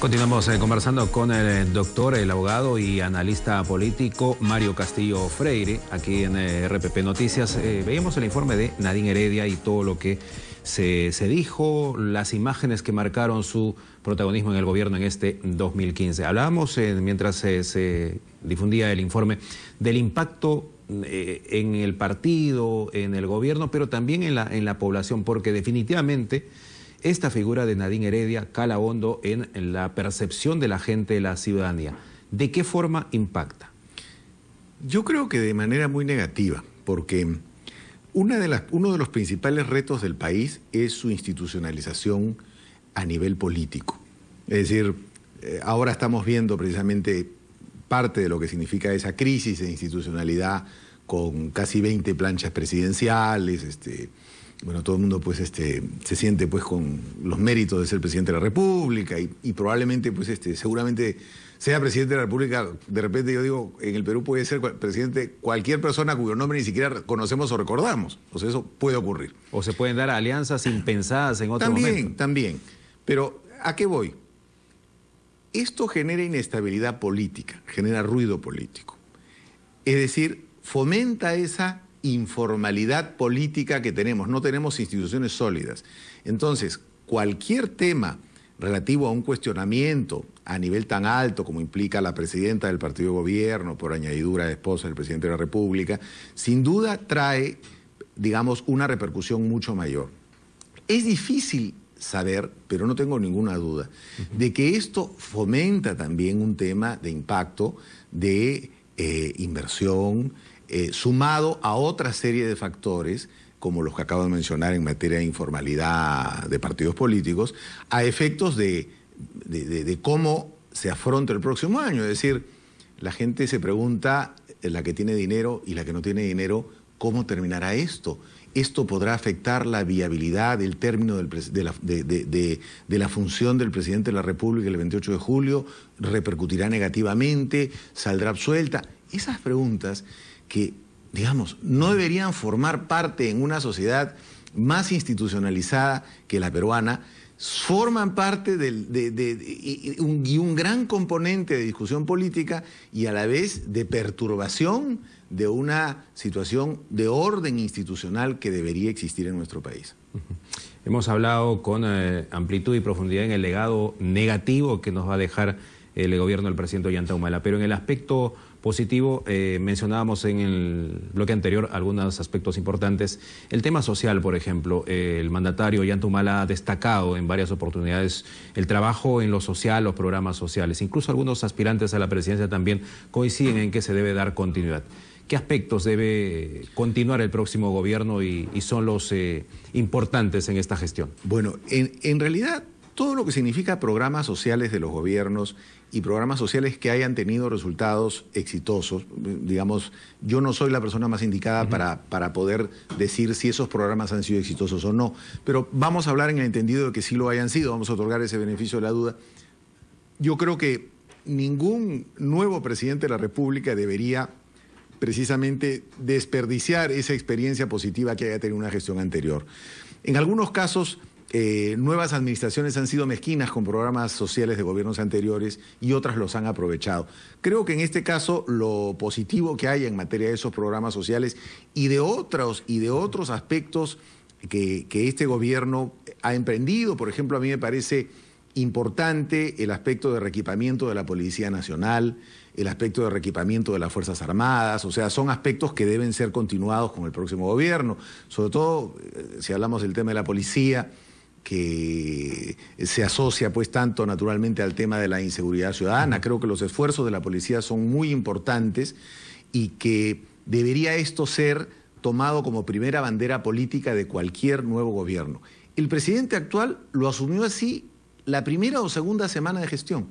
Continuamos eh, conversando con el eh, doctor, el abogado y analista político Mario Castillo Freire, aquí en eh, RPP Noticias. veíamos el informe de Nadine Heredia y todo lo que se, dijo, las imágenes que marcaron su protagonismo en el gobierno en este 2015. Hablábamos mientras se difundía el informe del impacto en el partido, en el gobierno, pero también en la, en la población, porque definitivamente esta figura de Nadine Heredia cala hondo en, la percepción de la gente, de la ciudadanía. ¿De qué forma impacta? Yo creo que de manera muy negativa, porque una de uno de los principales retos del país es su institucionalización a nivel político. Es decir, eh, ahora estamos viendo precisamente parte de lo que significa esa crisis de institucionalidad con casi 20 planchas presidenciales, este, bueno, todo el mundo pues este, se siente pues con los méritos de ser presidente de la República y, probablemente pues este, seguramente sea presidente de la República, de repente yo digo, en el Perú puede ser presidente cualquier persona cuyo nombre ni siquiera conocemos o recordamos. O sea, eso puede ocurrir. O se pueden dar alianzas impensadas en otro momento. También, también. Pero, ¿a qué voy? Esto genera inestabilidad política, genera ruido político. Es decir, fomenta esa informalidad política que tenemos, no tenemos instituciones sólidas. Entonces, cualquier tema relativo a un cuestionamiento a nivel tan alto como implica la presidenta del partido de gobierno, por añadidura de esposa del presidente de la República, sin duda trae, digamos, una repercusión mucho mayor. Es difícil saber, pero no tengo ninguna duda, de que esto fomenta también un tema de impacto de eh, inversión, eh, sumado a otra serie de factores, como los que acabo de mencionar en materia de informalidad de partidos políticos, a efectos de, cómo se afronta el próximo año. Es decir, la gente se pregunta, eh, la que tiene dinero y la que no tiene dinero, ¿cómo terminará esto? esto podrá afectar la viabilidad del término de, la, de, la, función del presidente de la República el 28 de julio, repercutirá negativamente, saldrá absuelta. Esas preguntas que, digamos, no deberían formar parte en una sociedad más institucionalizada que la peruana, forman parte de, un, gran componente de discusión política y a la vez de perturbación de una situación de orden institucional que debería existir en nuestro país. Hemos hablado con eh, amplitud y profundidad en el legado negativo que nos va a dejar el gobierno del presidente Ollanta Humala, pero en el aspecto positivo. Eh, mencionábamos en el bloque anterior algunos aspectos importantes. El tema social, por ejemplo, eh, el mandatario Yantumala ha destacado en varias oportunidades el trabajo en lo social, los programas sociales. Incluso algunos aspirantes a la presidencia también coinciden en que se debe dar continuidad. ¿Qué aspectos debe continuar el próximo gobierno y, son los eh, importantes en esta gestión? Bueno, en realidad todo lo que significa programas sociales de los gobiernos y programas sociales que hayan tenido resultados exitosos. Digamos, yo no soy la persona más indicada para, para poder decir si esos programas han sido exitosos o no, pero vamos a hablar en el entendido de que sí lo hayan sido, vamos a otorgar ese beneficio de la duda. Yo creo que ningún nuevo presidente de la República debería precisamente desperdiciar esa experiencia positiva que haya tenido una gestión anterior. En algunos casos eh, nuevas administraciones han sido mezquinas con programas sociales de gobiernos anteriores y otras los han aprovechado. Creo que en este caso lo positivo que hay en materia de esos programas sociales y de otros, y de otros aspectos que, que este gobierno ha emprendido, por ejemplo, a mí me parece importante el aspecto de reequipamiento de la Policía Nacional, el aspecto de reequipamiento de las Fuerzas Armadas, o sea, son aspectos que deben ser continuados con el próximo gobierno, sobre todo eh, si hablamos del tema de la policía que se asocia pues tanto naturalmente al tema de la inseguridad ciudadana. Creo que los esfuerzos de la policía son muy importantes y que debería esto ser tomado como primera bandera política de cualquier nuevo gobierno. El presidente actual lo asumió así la primera o segunda semana de gestión,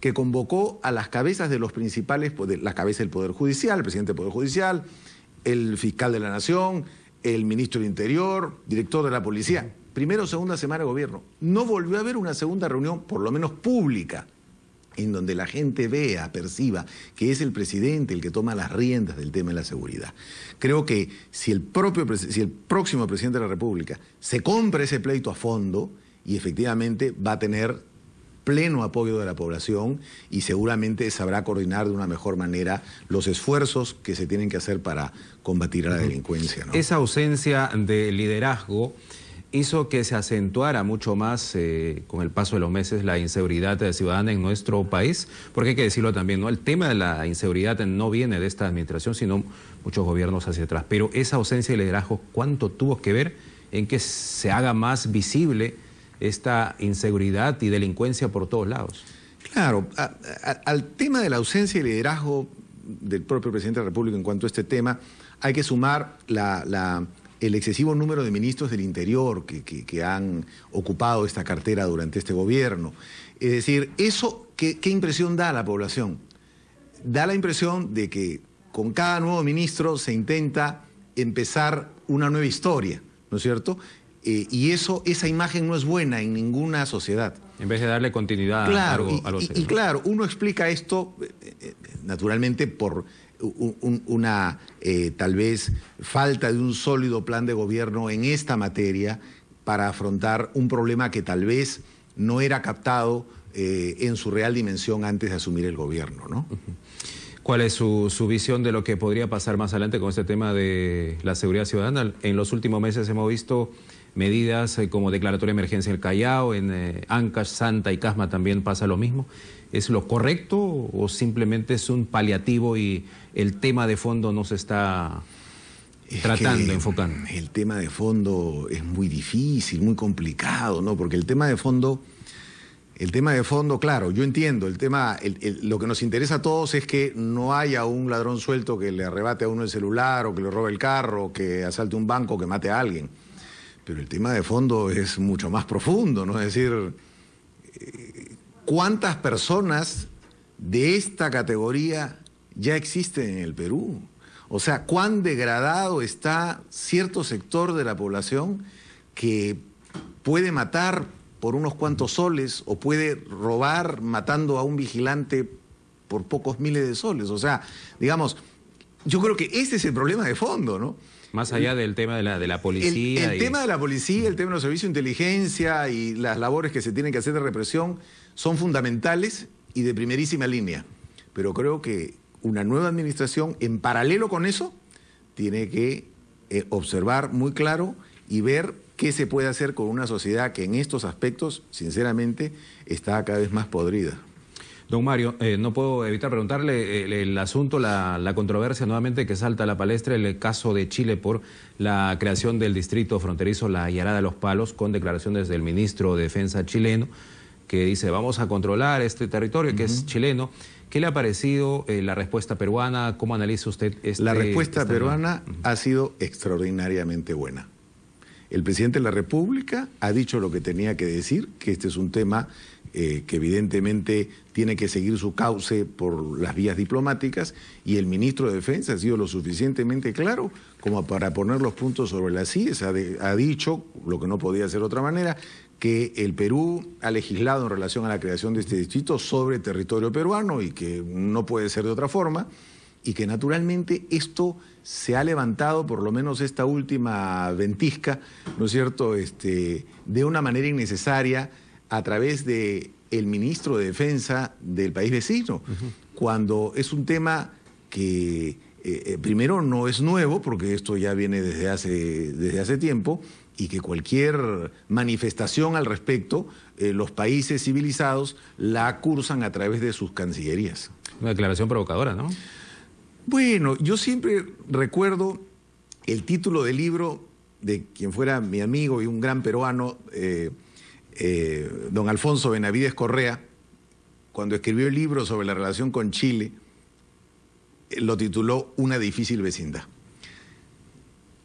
que convocó a las cabezas de los principales, la cabeza del Poder Judicial, el presidente del Poder Judicial, el fiscal de la Nación, el ministro del Interior, director de la Policía primero o segunda semana de gobierno. No volvió a haber una segunda reunión, por lo menos pública, en donde la gente vea, perciba que es el presidente el que toma las riendas del tema de la seguridad. Creo que si el, propio, si el próximo presidente de la República se compra ese pleito a fondo y efectivamente va a tener pleno apoyo de la población y seguramente sabrá coordinar de una mejor manera los esfuerzos que se tienen que hacer para combatir a la delincuencia. Esa ausencia de liderazgo hizo que se acentuara mucho más eh, con el paso de los meses la inseguridad de ciudadana en nuestro país, porque hay que decirlo también, ¿no? El tema de la inseguridad no viene de esta administración, sino muchos gobiernos hacia atrás. Pero esa ausencia de liderazgo, ¿cuánto tuvo que ver en que se haga más visible esta inseguridad y delincuencia por todos lados? Claro, al tema de la ausencia de liderazgo del propio presidente de la República en cuanto a este tema, hay que sumar la el excesivo número de ministros del Interior que, han ocupado esta cartera durante este gobierno. Es decir, eso, ¿qué, impresión da a la población? Da la impresión de que con cada nuevo ministro se intenta empezar una nueva historia, ¿no es cierto? Eh, y eso, esa imagen no es buena en ninguna sociedad. En vez de darle continuidad a, los y, y, claro, uno explica esto, eh, eh, naturalmente, por una eh, tal vez falta de un sólido plan de gobierno en esta materia para afrontar un problema que tal vez no era captado eh, en su real dimensión antes de asumir el gobierno, ¿no? ¿Cuál es su, su, visión de lo que podría pasar más adelante con este tema de la seguridad ciudadana? En los últimos meses hemos visto medidas eh, como declaratoria de emergencia en el Callao, en eh, Ancash, Santa y Casma también pasa lo mismo. ¿Es lo correcto o simplemente es un paliativo y el tema de fondo no se está tratando, enfocando? El tema de fondo es muy difícil, muy complicado, ¿no? Porque el tema de fondo... El tema de fondo, claro, yo entiendo, el tema, lo que nos interesa a todos es que no haya un ladrón suelto que le arrebate a uno el celular o que le robe el carro, o que asalte un banco, o que mate a alguien. Pero el tema de fondo es mucho más profundo, ¿no? Es decir, ¿cuántas personas de esta categoría ya existen en el Perú? O sea, ¿cuán degradado está cierto sector de la población que puede matar por unos cuantos soles o puede robar matando a un vigilante por pocos miles de soles? O sea, digamos, yo creo que ese es el problema de fondo, ¿no? Más allá del tema de la, de la policía. El, tema de la policía, el tema de los servicios de inteligencia y las labores que se tienen que hacer de represión son fundamentales y de primerísima línea. Pero creo que una nueva administración, en paralelo con eso, tiene que eh, observar muy claro y ver qué se puede hacer con una sociedad que en estos aspectos, sinceramente, está cada vez más podrida. Don Mario, eh, no puedo evitar preguntarle eh, el, asunto, la, controversia nuevamente que salta a la palestra, el caso de Chile por la creación del distrito fronterizo La Yarada de los Palos, con declaraciones del ministro de Defensa chileno, que dice vamos a controlar este territorio que es chileno. ¿Qué le ha parecido eh, la respuesta peruana? ¿Cómo analiza usted este, La respuesta peruana ha sido extraordinariamente buena. El presidente de la República ha dicho lo que tenía que decir, que este es un tema eh, que evidentemente tiene que seguir su cauce por las vías diplomáticas, y el ministro de Defensa ha sido lo suficientemente claro como para poner los puntos sobre las IES. Ha, dicho, lo que no podía ser de otra manera, que el Perú ha legislado en relación a la creación de este distrito sobre territorio peruano y que no puede ser de otra forma y que naturalmente esto se ha levantado, por lo menos esta última ventisca, ¿no es cierto?, este, de una manera innecesaria, a través de el ministro de Defensa del país vecino, cuando es un tema que eh, primero no es nuevo, porque esto ya viene desde hace, desde hace tiempo, y que cualquier manifestación al respecto, eh, los países civilizados la cursan a través de sus cancillerías. Una declaración provocadora, ¿no? Bueno, yo siempre recuerdo el título del libro de quien fuera mi amigo y un gran peruano, eh, eh, don Alfonso Benavides Correa, cuando escribió el libro sobre la relación con Chile, eh, lo tituló Una difícil vecindad.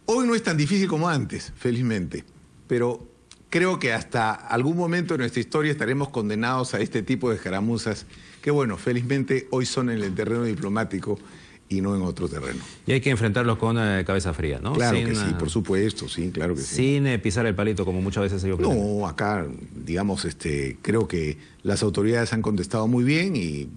Hoy no es tan difícil como antes, felizmente, pero creo que hasta algún momento de nuestra historia estaremos condenados a este tipo de escaramuzas que, bueno, felizmente hoy son en el terreno diplomático y no en otro terreno. Y hay que enfrentarlos con eh, cabeza fría, ¿no? Claro que sí, eh, por supuesto, sí, claro que sí. Sin eh, pisar el palito, como muchas veces ellos No, acá, digamos, este, creo que las autoridades han contestado muy bien y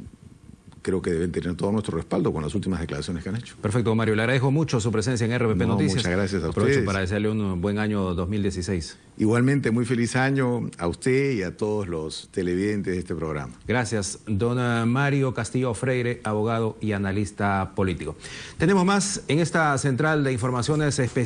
creo que deben tener todo nuestro respaldo con las últimas declaraciones que han hecho. Perfecto, Mario. Le agradezco mucho su presencia en RPP Noticias. Muchas gracias a Aprovecho para desearle un buen año 2016. Igualmente, muy feliz año a usted y a todos los televidentes de este programa. Gracias, don Mario Castillo Freire, abogado y analista político. Tenemos más en esta central de informaciones especiales.